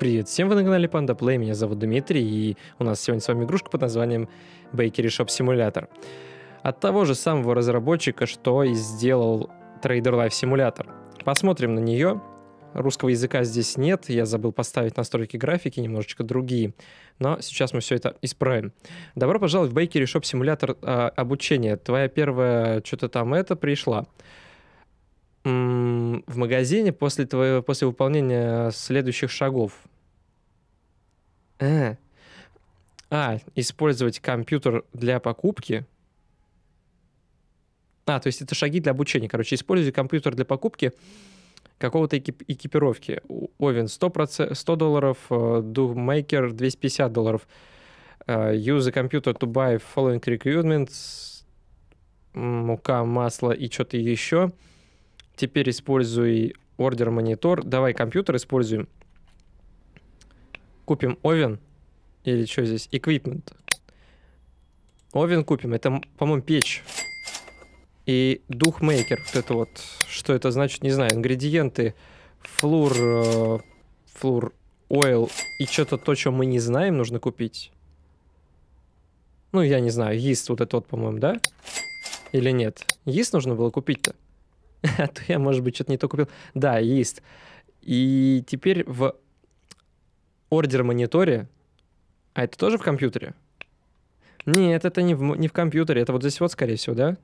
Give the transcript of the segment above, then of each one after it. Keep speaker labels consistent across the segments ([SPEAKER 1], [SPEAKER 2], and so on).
[SPEAKER 1] Привет всем, вы на канале Panda Play, меня зовут Дмитрий, и у нас сегодня с вами игрушка под названием Bakery Shop Simulator. От того же самого разработчика, что и сделал Trader Life Simulator. Посмотрим на нее. Русского языка здесь нет, я забыл поставить настройки графики, немножечко другие. Но сейчас мы все это исправим. Добро пожаловать в Bakery Shop Simulator э, обучение. Твоя первая что-то там это пришла в магазине после, твоего, после выполнения следующих шагов. А, а использовать компьютер для покупки. А, то есть это шаги для обучения. Короче, используй компьютер для покупки какого-то экипировки. Овен 100%, 100 долларов, э, DoMaker 250 долларов. Э, use a computer to buy following requirements. Мука, масло и что-то еще. Теперь используй ордер монитор. Давай компьютер используем купим овен, или что здесь, equipment. Овен купим, это, по-моему, печь. И дух мейкер вот это вот, что это значит, не знаю, ингредиенты, флур, э, флур, ойл и что-то то, что мы не знаем, нужно купить. Ну, я не знаю, есть вот это вот, по-моему, да? Или нет? Есть нужно было купить-то? А то я, может быть, что-то не то купил. Да, есть. И теперь в ордер мониторе, а это тоже в компьютере? Нет, это не в, не в компьютере, это вот здесь вот, скорее всего, да?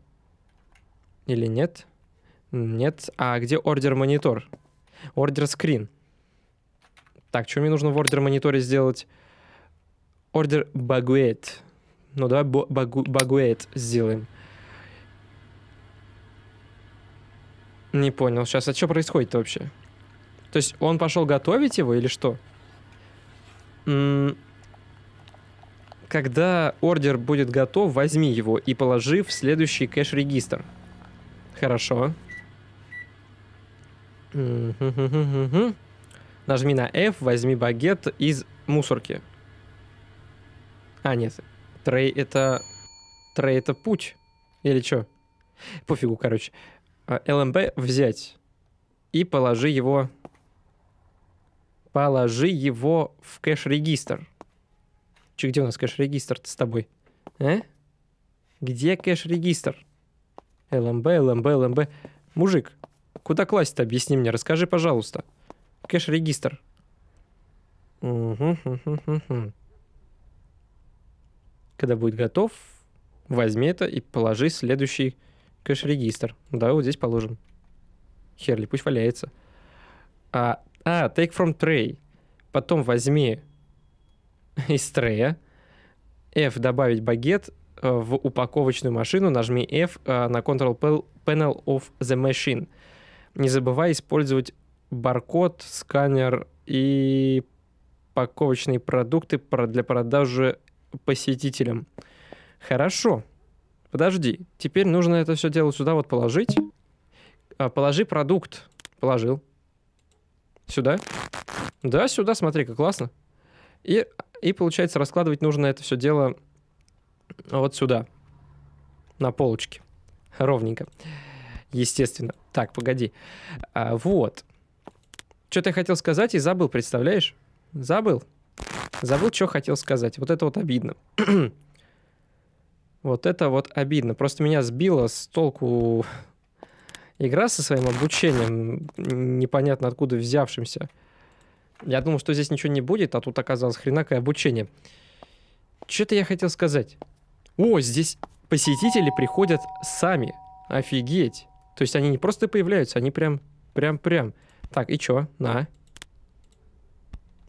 [SPEAKER 1] Или нет? Нет. А где ордер монитор? Ордер скрин. Так, что мне нужно в ордер мониторе сделать? Ордер багуэт. Ну, давай багуэт сделаем. Не понял. Сейчас, а что происходит вообще? То есть он пошел готовить его или что? Когда ордер будет готов, возьми его и положи в следующий кэш-регистр. Хорошо. Нажми на F, возьми багет из мусорки. А, нет. Трей это... Трей это путь. Или что? Пофигу, короче. А, ЛМБ взять. И положи его положи его в кэш-регистр. Че, где у нас кэш-регистр с тобой? А? Где кэш-регистр? ЛМБ, ЛМБ, ЛМБ. Мужик, куда класть-то? Объясни мне, расскажи, пожалуйста. Кэш-регистр. Угу, угу, угу. Когда будет готов, возьми это и положи следующий кэш-регистр. Да, вот здесь положим. Херли, пусть валяется. А а, take from tray. Потом возьми из трея. F добавить багет э, в упаковочную машину. Нажми F э, на Control Panel of the Machine. Не забывай использовать баркод, сканер и упаковочные продукты для продажи посетителям. Хорошо. Подожди. Теперь нужно это все дело сюда вот положить. Э, положи продукт. Положил сюда. Да, сюда, смотри, как классно. И, и получается, раскладывать нужно это все дело вот сюда, на полочке. Ровненько. Естественно. Так, погоди. А, вот. Что-то я хотел сказать и забыл, представляешь? Забыл. Забыл, что хотел сказать. Вот это вот обидно. вот это вот обидно. Просто меня сбило с толку игра со своим обучением, непонятно откуда взявшимся. Я думал, что здесь ничего не будет, а тут оказалось хренакое обучение. Что-то я хотел сказать. О, здесь посетители приходят сами. Офигеть. То есть они не просто появляются, они прям, прям, прям. Так, и чё? На.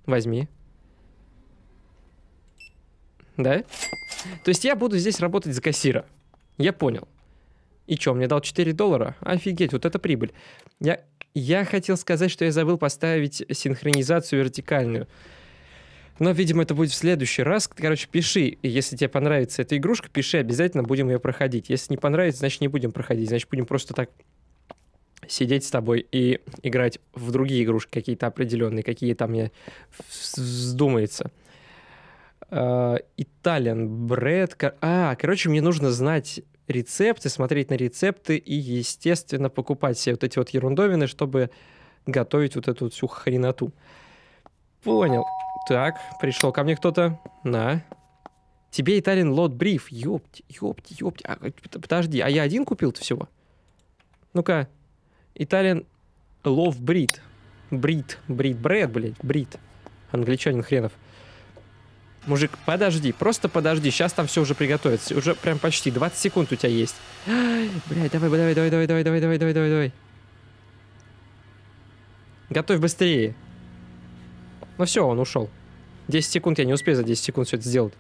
[SPEAKER 1] Возьми. Да? То есть я буду здесь работать за кассира. Я понял. И что, мне дал 4 доллара? Офигеть, вот это прибыль. Я, я хотел сказать, что я забыл поставить синхронизацию вертикальную. Но, видимо, это будет в следующий раз. Короче, пиши, если тебе понравится эта игрушка, пиши, обязательно будем ее проходить. Если не понравится, значит, не будем проходить. Значит, будем просто так сидеть с тобой и играть в другие игрушки какие-то определенные, какие там мне вздумается. Итальян, Бред... А, короче, мне нужно знать рецепты, смотреть на рецепты и, естественно, покупать все вот эти вот ерундовины, чтобы готовить вот эту всю хреноту. Понял. Так, пришел ко мне кто-то. На. Тебе Италин лот бриф. Ёпть, ёпть, ёпть. А, подожди, а я один купил-то всего? Ну-ка. Италин лов брит. Брит, брит, бред, блядь, брит. Англичанин хренов. Мужик, подожди, просто подожди, сейчас там все уже приготовится. Уже прям почти 20 секунд у тебя есть. Блядь, давай, давай, давай, давай, давай, давай, давай, давай, давай. Готовь быстрее. Ну все, он ушел. 10 секунд, я не успею за 10 секунд все это сделать.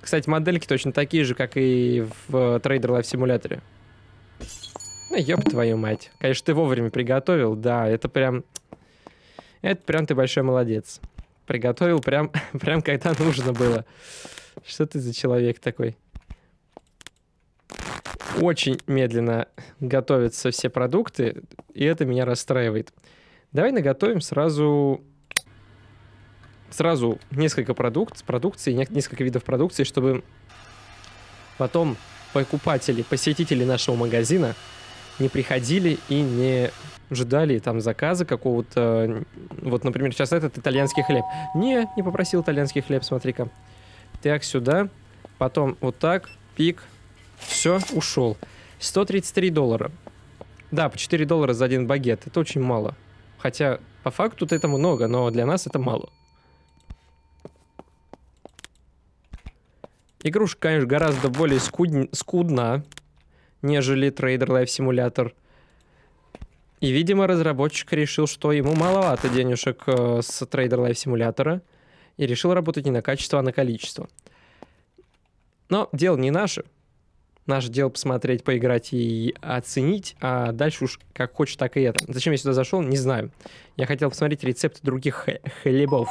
[SPEAKER 1] Кстати, модельки точно такие же, как и в Трейдер э, Life Симуляторе. Ну, ёб твою мать. Конечно, ты вовремя приготовил, да, это прям... Это прям ты большой молодец. Приготовил прям, прям когда нужно было. Что ты за человек такой? Очень медленно готовятся все продукты, и это меня расстраивает. Давай наготовим сразу сразу несколько продуктов, продукции, несколько видов продукции, чтобы потом покупатели, посетители нашего магазина не приходили и не ждали там заказа какого-то... Вот, например, сейчас этот итальянский хлеб. Не, не попросил итальянский хлеб, смотри-ка. Так, сюда. Потом вот так. Пик. Все, ушел. 133 доллара. Да, по 4 доллара за один багет. Это очень мало. Хотя, по факту это много, но для нас это мало. Игрушка, конечно, гораздо более скудн... скудна, нежели Trader Life Simulator. И, видимо, разработчик решил, что ему маловато денежек э, с Trader Life Simulator, и решил работать не на качество, а на количество. Но дело не наше. Наше дело посмотреть, поиграть и оценить, а дальше уж как хочешь, так и это. Зачем я сюда зашел, не знаю. Я хотел посмотреть рецепты других хлебов.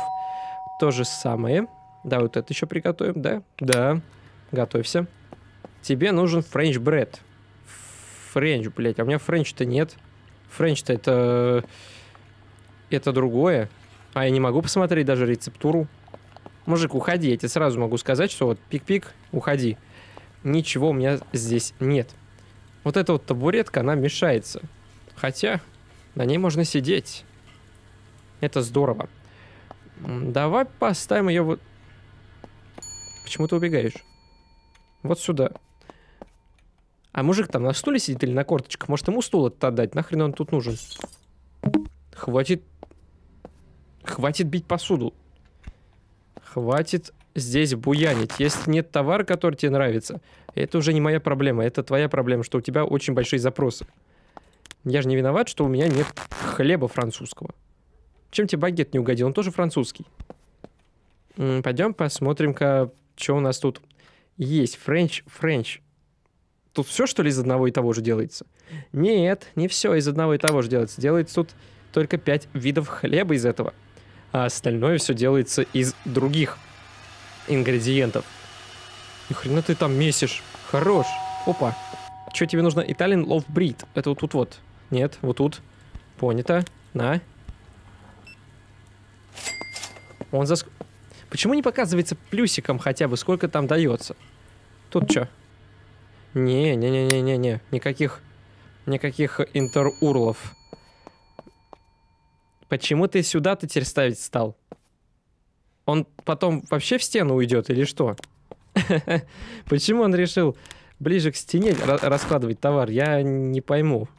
[SPEAKER 1] То же самое. Да, вот это еще приготовим, да? Да, готовься. Тебе нужен френч бред френч, блядь. А у меня френч-то нет. Френч-то это... Это другое. А я не могу посмотреть даже рецептуру. Мужик, уходи. Я тебе сразу могу сказать, что вот пик-пик, уходи. Ничего у меня здесь нет. Вот эта вот табуретка, она мешается. Хотя на ней можно сидеть. Это здорово. Давай поставим ее вот... Почему ты убегаешь? Вот сюда. А мужик там на стуле сидит или на корточках? Может, ему стул это отдать? Нахрен он тут нужен? Хватит... Хватит бить посуду. Хватит здесь буянить. Если нет товара, который тебе нравится, это уже не моя проблема. Это твоя проблема, что у тебя очень большие запросы. Я же не виноват, что у меня нет хлеба французского. Чем тебе багет не угодил? Он тоже французский. М -м, пойдем посмотрим-ка, что у нас тут есть. Френч, френч тут все, что ли, из одного и того же делается? Нет, не все из одного и того же делается. Делается тут только пять видов хлеба из этого. А остальное все делается из других ингредиентов. Ни хрена ты там месишь. Хорош. Опа. Что тебе нужно? Italian Love Breed. Это вот тут вот. Нет, вот тут. Понято. На. Он за... Почему не показывается плюсиком хотя бы, сколько там дается? Тут что? Не, не, не, не, не, не, никаких, никаких интерурлов. Почему ты сюда то теперь ставить стал? Он потом вообще в стену уйдет или что? Почему он решил ближе к стене раскладывать товар? Я не пойму.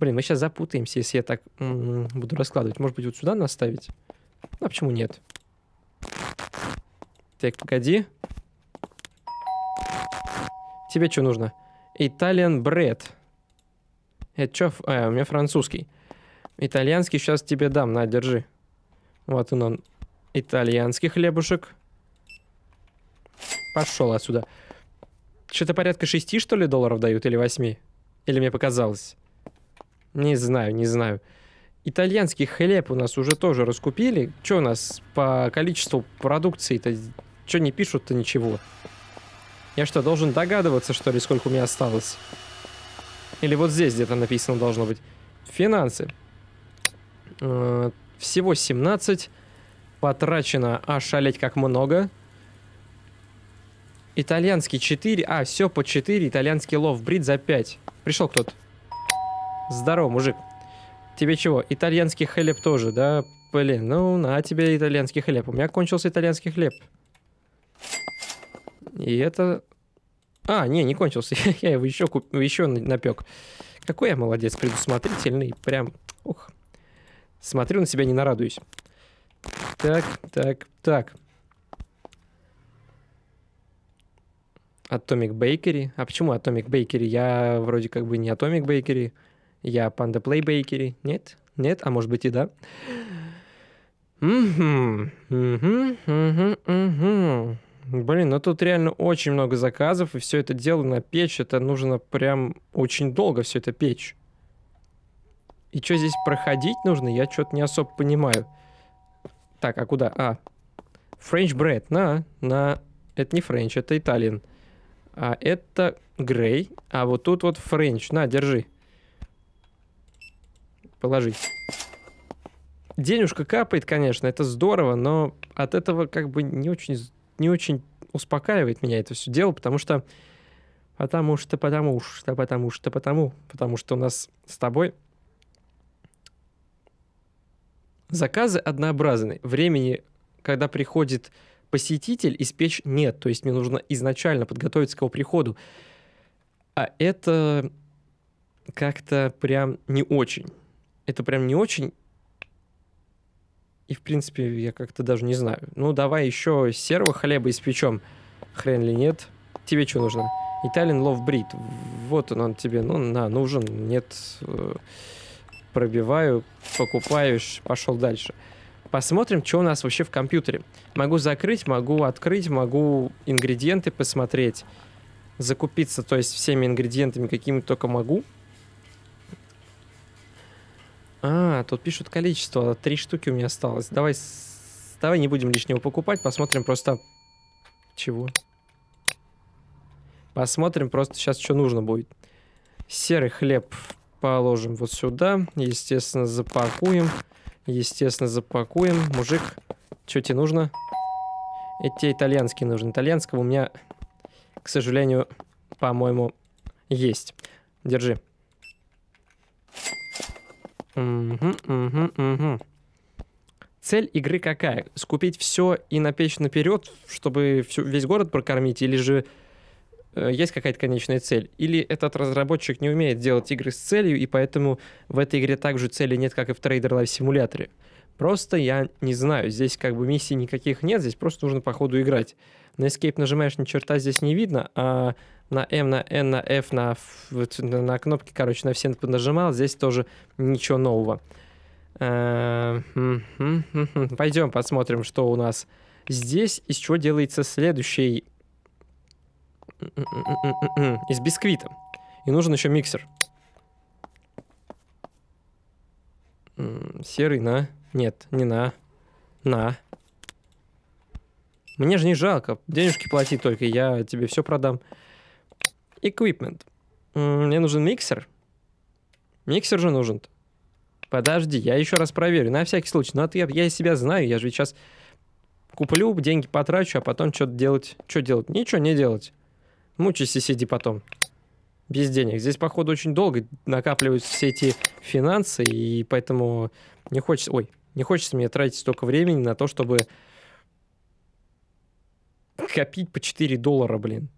[SPEAKER 1] Блин, мы сейчас запутаемся, если я так буду раскладывать. Может быть, вот сюда наставить? А почему нет? Так, погоди. Тебе что нужно? Итальян бред. Это что? А, э, у меня французский. Итальянский сейчас тебе дам, на, держи. Вот он, он. итальянский хлебушек. Пошел отсюда. Что-то порядка 6, что ли, долларов дают, или 8? Или мне показалось? Не знаю, не знаю. Итальянский хлеб у нас уже тоже раскупили. Что у нас по количеству продукции-то? Что не пишут-то ничего? Я что, должен догадываться, что ли, сколько у меня осталось? Или вот здесь где-то написано должно быть. Финансы. Э, всего 17. Потрачено, а шалеть как много. Итальянский 4. А, все по 4. Итальянский лов брит за 5. Пришел кто-то. Здорово, мужик. Тебе чего? Итальянский хлеб тоже, да? Блин, ну на тебе итальянский хлеб. У меня кончился итальянский хлеб. И это... А, не, не кончился. я его еще, куп... еще напек. Какой я молодец, предусмотрительный. Прям, ух. Смотрю на себя, не нарадуюсь. Так, так, так. Atomic Bakery. А почему Atomic Bakery? Я вроде как бы не Atomic Bakery. Я Panda Play Bakery. Нет? Нет? А может быть и да? Угу, угу, угу, угу. Блин, ну тут реально очень много заказов, и все это дело на печь, это нужно прям очень долго все это печь. И что здесь проходить нужно, я что-то не особо понимаю. Так, а куда? А, френч бред, на, на... Это не френч, это итальян. А это грей, а вот тут вот френч, на, держи. Положи. Денежка капает, конечно, это здорово, но от этого как бы не очень не очень успокаивает меня это все дело, потому что потому что потому что потому что потому потому что у нас с тобой заказы однообразны. Времени, когда приходит посетитель, испечь нет. То есть мне нужно изначально подготовиться к его приходу. А это как-то прям не очень. Это прям не очень. И, в принципе, я как-то даже не знаю. Ну, давай еще серого хлеба испечем. Хрен ли нет. Тебе что нужно? Италин лов брит. Вот он, он тебе. Ну, на, нужен. Нет. Э, пробиваю, покупаешь, пошел дальше. Посмотрим, что у нас вообще в компьютере. Могу закрыть, могу открыть, могу ингредиенты посмотреть закупиться, то есть всеми ингредиентами, какими только могу. А, тут пишут количество. Три штуки у меня осталось. Давай, давай не будем лишнего покупать. Посмотрим просто... Чего? Посмотрим просто сейчас, что нужно будет. Серый хлеб положим вот сюда. Естественно, запакуем. Естественно, запакуем. Мужик, что тебе нужно? Эти итальянские нужны. Итальянского у меня, к сожалению, по-моему, есть. Держи. Угу, угу, угу. Цель игры какая? Скупить все и напечь наперед, чтобы всю, весь город прокормить, или же э, есть какая-то конечная цель? Или этот разработчик не умеет делать игры с целью, и поэтому в этой игре также цели нет, как и в Trader Life Симуляторе. Просто я не знаю. Здесь как бы миссий никаких нет, здесь просто нужно по ходу играть. На Escape нажимаешь, ни черта здесь не видно, а на M, на N, на F, на, на, на кнопки, короче, на все нажимал, здесь тоже ничего нового. Э, хм, хм, хм, Пойдем посмотрим, что у нас здесь, из чего делается следующий... Из бисквита. И нужен еще миксер. Серый на... Нет, не на. На. Мне же не жалко. Денежки плати только, я тебе все продам. Equipment. Мне нужен миксер. Миксер же нужен. Подожди, я еще раз проверю, на всякий случай. Ну, а ты, я себя знаю, я же сейчас куплю, деньги потрачу, а потом что-то делать. Что делать? Ничего не делать. Мучайся, сиди потом. Без денег. Здесь, походу, очень долго накапливаются все эти финансы, и поэтому не хочется... Ой, не хочется мне тратить столько времени на то, чтобы копить по 4 доллара, блин.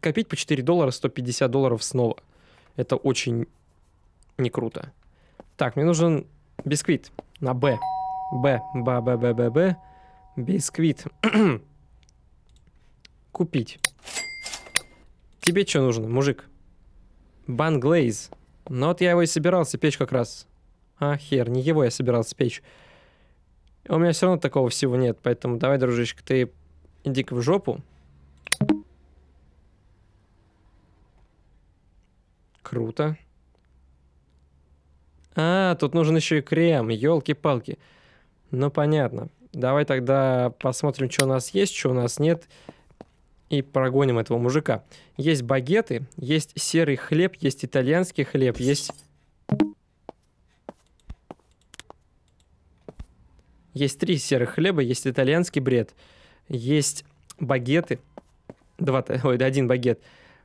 [SPEAKER 1] Копить по 4 доллара 150 долларов снова. Это очень не круто. Так, мне нужен бисквит на Б. Б, Б, Б, Б, Б, Б. Бисквит. Купить. Тебе что нужно, мужик? Банглейз. Ну вот я его и собирался печь как раз. А, хер, не его я собирался печь. У меня все равно такого всего нет, поэтому давай, дружище, ты Иди-ка в жопу. Круто. А, тут нужен еще и крем, елки-палки. Ну, понятно. Давай тогда посмотрим, что у нас есть, что у нас нет. И прогоним этого мужика. Есть багеты, есть серый хлеб, есть итальянский хлеб, есть... Есть три серых хлеба, есть итальянский бред есть багеты, два, ой, один багет,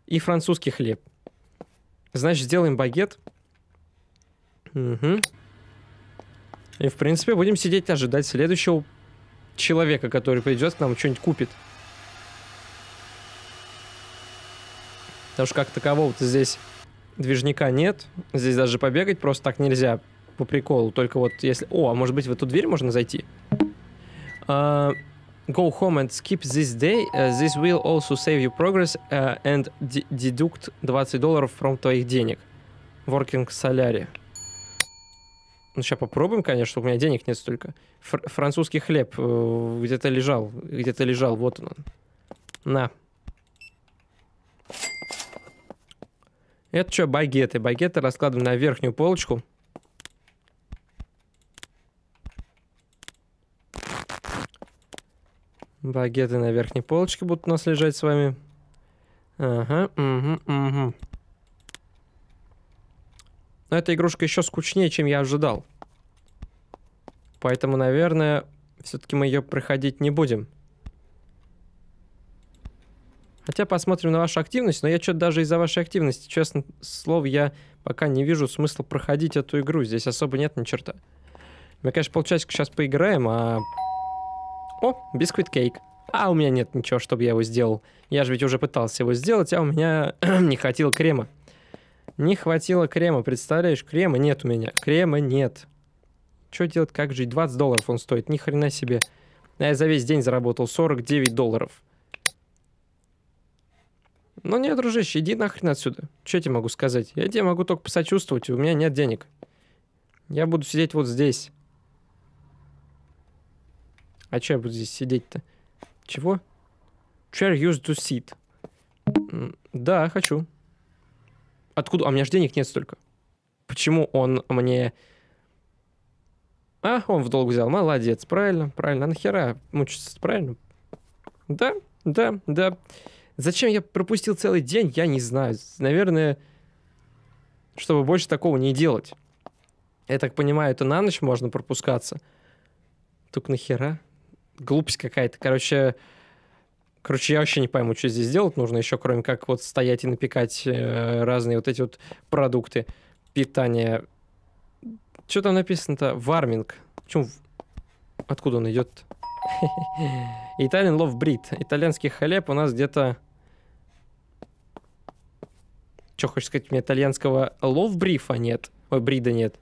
[SPEAKER 1] и французский хлеб. Значит, сделаем багет. Угу. И, в принципе, будем сидеть ожидать следующего человека, который придет к нам и что-нибудь купит. Потому что как такового-то здесь движника нет. Здесь даже побегать просто так нельзя по приколу. Только вот если... О, а может быть в эту дверь можно зайти? А go home and skip this day, uh, this will also save you progress uh, and deduct 20 долларов from твоих денег. Working salary. Ну, сейчас попробуем, конечно, у меня денег нет столько. Фр французский хлеб э, где-то лежал, где-то лежал, вот он. На. Это что, багеты? Багеты раскладываем на верхнюю полочку. Багеты на верхней полочке будут у нас лежать с вами. Ага, угу, угу. Но эта игрушка еще скучнее, чем я ожидал. Поэтому, наверное, все-таки мы ее проходить не будем. Хотя посмотрим на вашу активность, но я что-то даже из-за вашей активности, честно, слов, я пока не вижу смысла проходить эту игру. Здесь особо нет ни черта. Мы, конечно, полчасика сейчас поиграем, а о, бисквит кейк. А у меня нет ничего, чтобы я его сделал. Я же ведь уже пытался его сделать, а у меня не хватило крема. Не хватило крема, представляешь? Крема нет у меня. Крема нет. Что делать, как жить? 20 долларов он стоит, ни хрена себе. А я за весь день заработал 49 долларов. Ну нет, дружище, иди нахрен отсюда. Что я тебе могу сказать? Я тебе могу только посочувствовать, у меня нет денег. Я буду сидеть вот здесь. А че я буду здесь сидеть-то? Чего? Chair used to sit. Да, хочу. Откуда? А у меня же денег нет столько. Почему он мне... А, он в долг взял. Молодец, правильно, правильно. А нахера мучиться, правильно? Да, да, да. Зачем я пропустил целый день, я не знаю. Наверное, чтобы больше такого не делать. Я так понимаю, это на ночь можно пропускаться. Только нахера? глупость какая-то. Короче, короче, я вообще не пойму, что здесь делать нужно еще, кроме как вот стоять и напекать э, разные вот эти вот продукты питания. Что там написано-то? Варминг. Почему? Откуда он идет? Итальян лов Breed. Итальянский хлеб у нас где-то... Что, хочешь сказать, у меня итальянского лов Брифа нет? Ой, брида нет.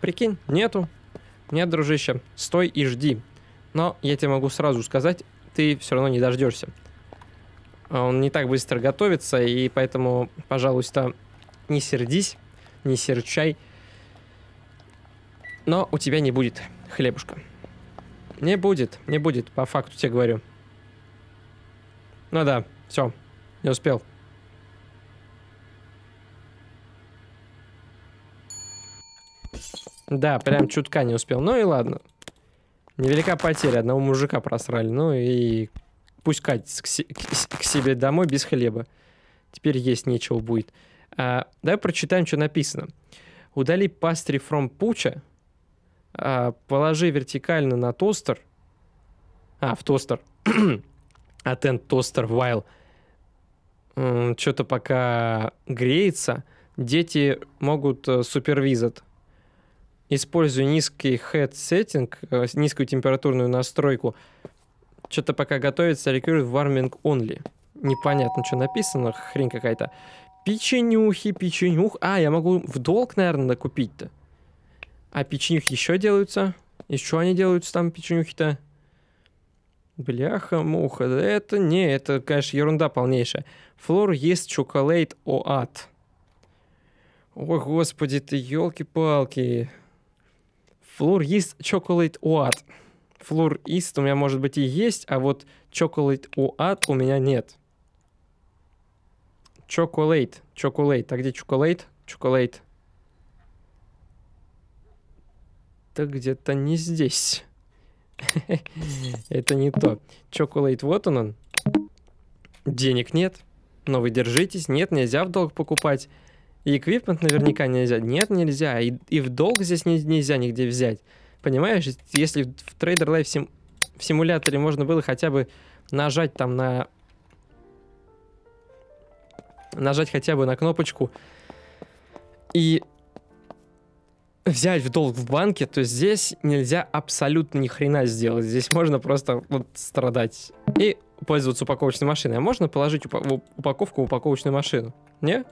[SPEAKER 1] Прикинь, нету. Нет, дружище, стой и жди. Но я тебе могу сразу сказать, ты все равно не дождешься. А, он не так быстро готовится, и поэтому, пожалуйста, не сердись, не серчай. Но у тебя не будет хлебушка. Не будет, не будет, по факту тебе говорю. Ну да, все, не успел. Да, прям чутка не успел. Ну и ладно. Невелика потеря, одного мужика просрали. Ну и пускать к, к, к себе домой без хлеба. Теперь есть нечего будет. А, давай прочитаем, что написано. Удали пастри from пуча, а, положи вертикально на тостер. А, в тостер. Attend тостер вайл. Что-то пока греется. Дети могут э, супервизат использую низкий head setting, э, низкую температурную настройку. Что-то пока готовится require warming only. Непонятно, что написано, хрень какая-то. Печенюхи, печенюх. А, я могу в долг, наверное, купить-то. А печенюхи еще делаются? еще они делаются там, печенюхи-то? Бляха, муха, да это не, это, конечно, ерунда полнейшая. Флор есть чоколейт ад о господи ты, елки-палки. Флур есть чоколад уат. Флур ист у меня, может быть, и есть, а вот чоколад уат у меня нет. Чоколейт. Чоколейт. А где чоколейт? Чоколейт. Это где-то не здесь. Это не то. Чоколейт, вот он он. Денег нет. Но вы держитесь. Нет, нельзя в долг покупать. И эквипмент наверняка нельзя. Нет, нельзя. И, и в долг здесь не, нельзя нигде взять. Понимаешь, если в трейдер лайф сим, в симуляторе можно было хотя бы нажать там на... Нажать хотя бы на кнопочку и взять в долг в банке, то здесь нельзя абсолютно ни хрена сделать. Здесь можно просто вот страдать и пользоваться упаковочной машиной. А можно положить упаковку в упаковочную машину? Не?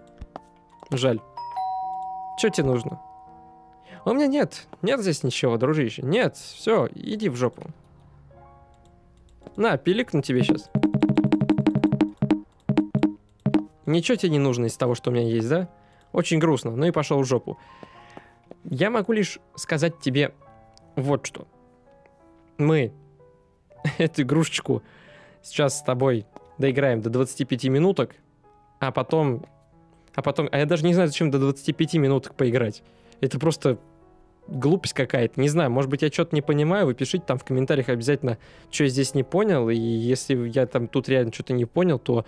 [SPEAKER 1] Жаль. Что тебе нужно? У меня нет. Нет здесь ничего, дружище. Нет, все, иди в жопу. На, пилик на тебе сейчас. Ничего тебе не нужно из того, что у меня есть, да? Очень грустно. Ну и пошел в жопу. Я могу лишь сказать тебе вот что. Мы эту игрушечку сейчас с тобой доиграем до 25 минуток, а потом а потом... А я даже не знаю, зачем до 25 минуток поиграть. Это просто глупость какая-то. Не знаю, может быть, я что-то не понимаю. Вы пишите там в комментариях обязательно, что я здесь не понял. И если я там тут реально что-то не понял, то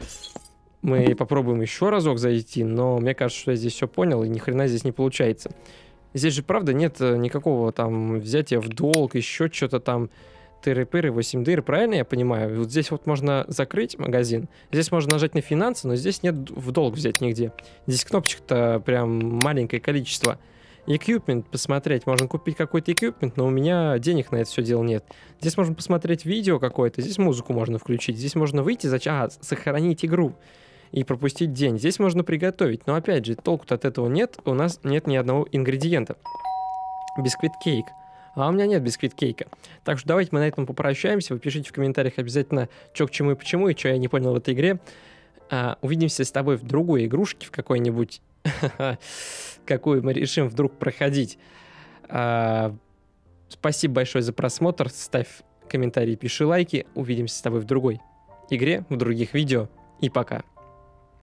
[SPEAKER 1] мы попробуем еще разок зайти. Но мне кажется, что я здесь все понял, и ни хрена здесь не получается. Здесь же, правда, нет э, никакого там взятия в долг, еще что-то там тыры-пыры, 8 дыр, правильно я понимаю? Вот здесь вот можно закрыть магазин, здесь можно нажать на финансы, но здесь нет в долг взять нигде. Здесь кнопочек-то прям маленькое количество. Эквипмент посмотреть, можно купить какой-то эквипмент, но у меня денег на это все дело нет. Здесь можно посмотреть видео какое-то, здесь музыку можно включить, здесь можно выйти, зачем? А, сохранить игру и пропустить день. Здесь можно приготовить, но опять же, толку-то от этого нет, у нас нет ни одного ингредиента. Бисквит-кейк а у меня нет бисквит-кейка. Так что давайте мы на этом попрощаемся. Вы пишите в комментариях обязательно, что к чему и почему, и что я не понял в этой игре. А, увидимся с тобой в другой игрушке, в какой-нибудь, какую мы решим вдруг проходить. А, спасибо большое за просмотр. Ставь комментарии, пиши лайки. Увидимся с тобой в другой игре, в других видео. И пока.